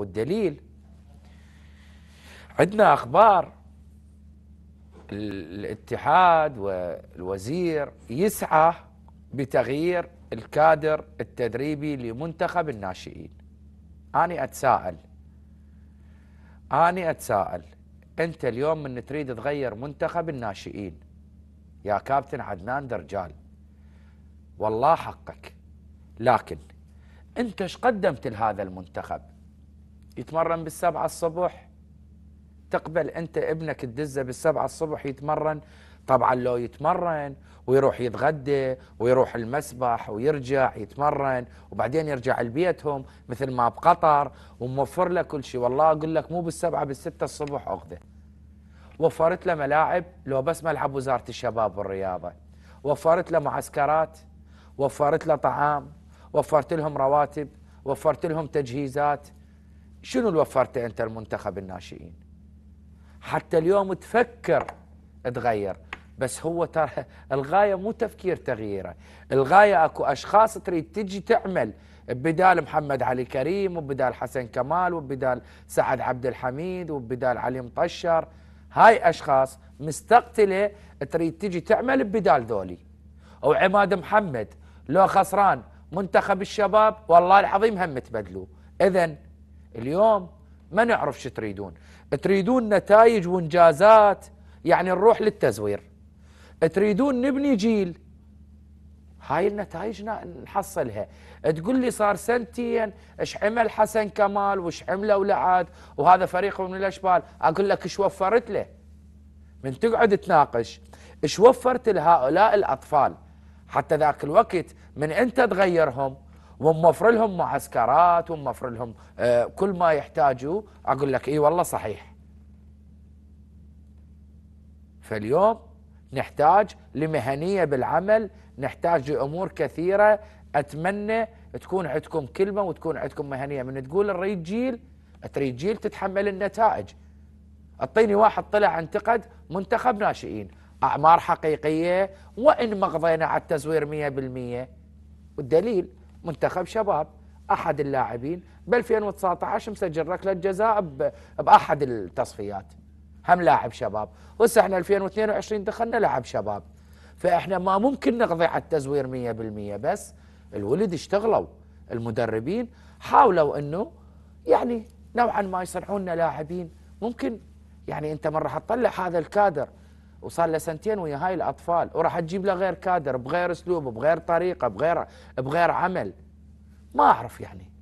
والدليل عندنا أخبار الاتحاد والوزير يسعى بتغيير الكادر التدريبي لمنتخب الناشئين أنا أتساءل أنا أتساءل أنت اليوم من تريد تغير منتخب الناشئين يا كابتن عدنان درجال والله حقك لكن أنت ايش قدمت لهذا المنتخب يتمرن بالسبعة الصبح تقبل أنت ابنك تدزه بالسبعة الصبح يتمرن طبعا لو يتمرن ويروح يتغدى ويروح المسبح ويرجع يتمرن وبعدين يرجع لبيتهم مثل ما بقطر وموفر له كل شيء والله اقول لك مو بالسبعه بالسته الصبح اخذه وفرت له ملاعب لو بس ملعب وزاره الشباب والرياضه وفرت له معسكرات وفرت له طعام وفرت لهم رواتب وفرت لهم تجهيزات شنو اللي وفرته انت المنتخب الناشئين حتى اليوم تفكر تغير بس هو ترى الغايه مو تفكير تغييره الغايه اكو اشخاص تريد تجي تعمل ببدال محمد علي كريم وبدال حسن كمال وبدال سعد عبد الحميد وبدال علي مطشر هاي اشخاص مستقتله تريد تجي تعمل ببدال ذولي او عماد محمد لو خسران منتخب الشباب والله العظيم هم تبدلوه اذا اليوم ما نعرف شو تريدون تريدون نتائج وانجازات يعني نروح للتزوير تريدون نبني جيل هاي النتائج نحصلها تقول لي صار سنتين ايش عمل حسن كمال وايش عمله ولعاد وهذا فريق من الاشبال اقول لك ايش وفرت له من تقعد تناقش ايش وفرت لهؤلاء الاطفال حتى ذاك الوقت من انت تغيرهم وموفر لهم معسكرات وموفر لهم آه، كل ما يحتاجوا اقول لك اي والله صحيح فاليوم نحتاج لمهنيه بالعمل نحتاج لامور كثيره اتمنى تكون عندكم كلمه وتكون عندكم مهنيه من تقول الريد جيل تريد جيل تتحمل النتائج اعطيني واحد طلع انتقد منتخب ناشئين اعمار حقيقيه وان ما قضينا على التزوير 100% والدليل منتخب شباب احد اللاعبين ب 2019 مسجل ركله جزاء باحد التصفيات هم لاعب شباب هسه احنا 2022 دخلنا لاعب شباب فاحنا ما ممكن نقضي على التزوير 100% بس الولد اشتغلوا المدربين حاولوا انه يعني نوعا ما لنا لاعبين ممكن يعني انت من راح تطلع هذا الكادر وصار له سنتين ويا هاي الاطفال وراح تجيب له غير كادر بغير اسلوب بغير طريقه بغير بغير عمل ما اعرف يعني